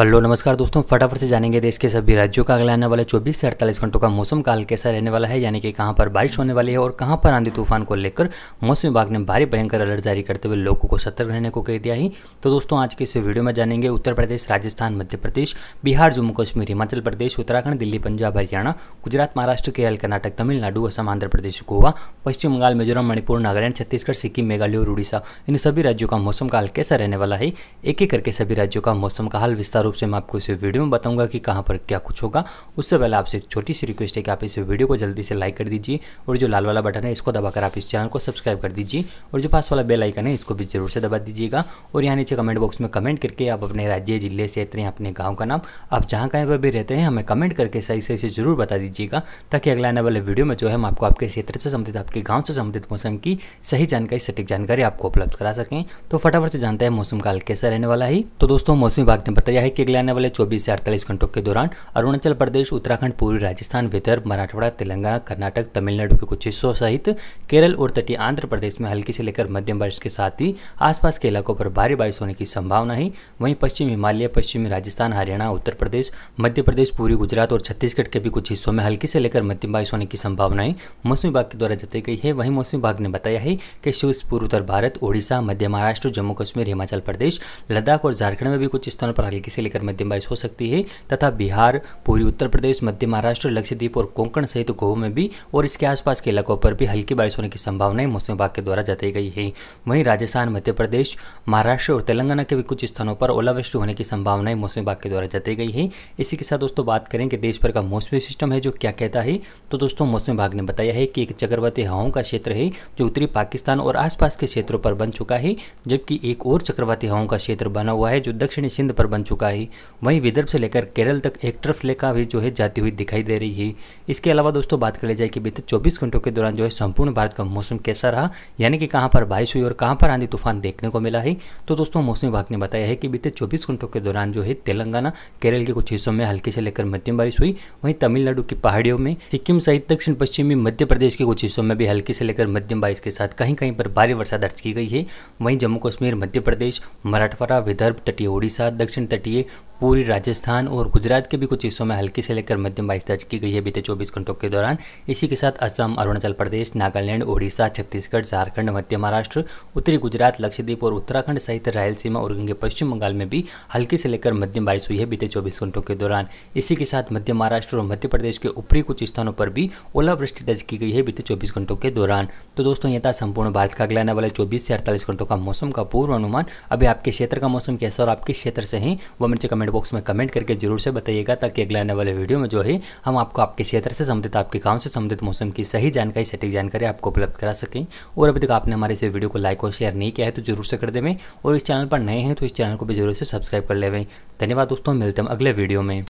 hello नमस्कार दोस्तों फटाफट से जानेंगे देश के सभी राज्यों का अगला आने वाले 24 से 48 घंटों का मौसम काल कैसा रहने वाला है यानी कि कहां पर बारिश होने वाली है और कहां पर आंधी तूफान को लेकर मौसम विभाग ने भारी भयंकर अलर्ट जारी करते हुए लोगों को सतर्क रहने को कह दिया है तो दोस्तों आज के इस वीडियो में जानेंगे उत्तर प्रदेश राजस्थान मध्य प्रदेश बिहार जम्मू कश्मीर हिमाचल प्रदेश उत्तराखंड दिल्ली पंजाब हरियाणा गुजरात महाराष्ट्र केरल कर्नाटक तमिलनाडु असम आंध्र प्रदेश गोवा पश्चिम बंगाल मिजोरम मणिपुर नागालैंड छत्तीसगढ़ सिक्किम मेघालय और उड़ीसा इन सभी राज्यों का मौसम काल कैसा रहने वाला है एक एक करके सभी राज्यों का मौसम का हाल विस्तार रूप से मैं आपको इस वीडियो में बताऊंगा कि कहाँ पर क्या कुछ होगा उससे पहले आपसे एक छोटी सी रिक्वेस्ट है कि आप इस वीडियो को जल्दी से लाइक कर दीजिए और जो लाल वाला बटन है इसको दबाकर आप इस चैनल को सब्सक्राइब कर दीजिए और जो पास वाला बेल आइकन है इसको भी जरूर से दबा दीजिएगा और यहाँ नीचे कमेंट बॉक्स में कमेंट करके आप अपने राज्य जिले क्षेत्र या अपने गाँव का नाम आप जहाँ कहीं पर भी रहते हैं हमें कमेंट करके सही सही से जरूर बता दीजिएगा ताकि अगले आने वाले वीडियो में जो है हम आपको आपके क्षेत्र से संबंधित आपके गाँव से संबंधित मौसम की सही जानकारी सटीक जानकारी आपको उपलब्ध करा सकें तो फटाफट से जानते हैं मौसम काल कैसा रहने वाला है तो दोस्तों मौसम विभाग ने बताया है कि किए आने वाले 24 से 48 घंटों के दौरान अरुणाचल प्रदेश उत्तराखंड पूर्वी राजस्थान विदर्भ मराठवाड़ा तेलंगाना कर्नाटक तमिलनाडु के कुछ हिस्सों सहित केरल और तटीय आंध्र प्रदेश में हल्की से लेकर मध्यम बारिश के साथ ही आसपास के इलाकों पर भारी बारिश होने की संभावना है वहीं पश्चिम हिमालय पश्चिमी राजस्थान हरियाणा उत्तर प्रदेश मध्य प्रदेश पूर्वी गुजरात और छत्तीसगढ़ के भी कुछ हिस्सों में हल्की से लेकर मध्यम बारिश होने की संभावना है मौसम विभाग के द्वारा जताई गई है वहीं मौसम विभाग ने बताया है कि शिवस पूर्व उत्तर भारत ओडिशा मध्य महाराष्ट्र जम्मू कश्मीर हिमाचल प्रदेश लद्दाख और झारखंड में भी कुछ स्थानों पर हल्की से से लेकर मध्यम बारिश हो सकती है तथा बिहार पूर्वी उत्तर प्रदेश मध्य महाराष्ट्र लक्षद्वीप और कोंकण सहित गोवा में भी और इसके आसपास के इलाकों पर भी हल्की बारिश होने की संभावनाएं मौसम विभाग के द्वारा जताई गई है वहीं राजस्थान मध्य प्रदेश महाराष्ट्र और तेलंगाना के भी कुछ स्थानों पर ओलावृष्टि होने की संभावनाएं मौसम विभाग के द्वारा जताई गई है इसी के साथ दोस्तों बात करें कि देश भर का मौसमी सिस्टम है जो क्या कहता है तो दोस्तों मौसम विभाग ने बताया है कि एक चक्रवाती हवाओं का क्षेत्र है जो उत्तरी पाकिस्तान और आसपास के क्षेत्रों पर बन चुका है जबकि एक और चक्रवाती हवाओं का क्षेत्र बना हुआ है जो दक्षिणी सिंध पर बन चुका ही वहीं विदर्भ से लेकर केरल तक एक ट्रफ रेखा भी जो है जाती हुई दिखाई दे रही है इसके अलावा दोस्तों बात कर ली जाए कि बीते 24 घंटों के दौरान जो है संपूर्ण भारत का मौसम कैसा रहा यानी कि कहाँ पर बारिश हुई और कहाँ पर आंधी तूफान देखने को मिला है तो दोस्तों मौसम विभाग ने बताया है कि बीते चौबीस घंटों के दौरान जो है तेलंगाना केरल के कुछ हिस्सों में हल्की से लेकर मध्यम बारिश हुई वहीं तमिलनाडु की पहाड़ियों में सिक्किम सहित दक्षिण पश्चिमी मध्य प्रदेश के कुछ हिस्सों में भी हल्की से लेकर मध्यम बारिश के साथ कहीं कहीं पर भारी वर्षा दर्ज की गई है वहीं जम्मू कश्मीर मध्य प्रदेश मराठवाड़ा विदर्भ तटीय ओडिशा दक्षिण तटीय पूरी राजस्थान और गुजरात के भी कुछ हिस्सों में हल्की से लेकर मध्यम बारिश दर्ज की गई है बीते 24 घंटों के दौरान इसी के साथ असम अरुणाचल प्रदेश नागालैंड ओडिशा छत्तीसगढ़ झारखंड मध्य महाराष्ट्र उत्तरी गुजरात लक्षद्वीप और उत्तराखंड सहित रायलसीमा और गंगे पश्चिम बंगाल में भी हल्की से लेकर मध्यम बारिश हुई है बीते चौबीस घंटों के दौरान इसी के साथ मध्य महाराष्ट्र और मध्य प्रदेश के ऊपरी कुछ स्थानों पर भी ओलावृष्टि दर्ज की गई है बीते चौबीस घंटों के दौरान तो दोस्तों यह था संपूर्ण भारत का अगला आने वाले चौबीस से अड़तालीस घंटों का मौसम का पूर्वानुमान अभी आपके क्षेत्र का मौसम कैसा और आपके क्षेत्र से ही वो मेरे कमेंट कमेंट बॉक्स में कमेंट करके जरूर से बताइएगा ताकि अगले आने वाले वीडियो में जो है हम आपको आपके क्षेत्र से संबंधित आपके गाँव से संबंधित मौसम की सही जानकारी सटीक जानकारी आपको उपलब्ध करा सकें और अभी तक आपने हमारे इस वीडियो को लाइक और शेयर नहीं किया है तो जरूर से कर देवें और इस चैनल पर नए हैं तो इस चैनल को भी जरूर से सब्सक्राइब कर लेवें धन्यवाद दोस्तों मिलते हैं अगले वीडियो में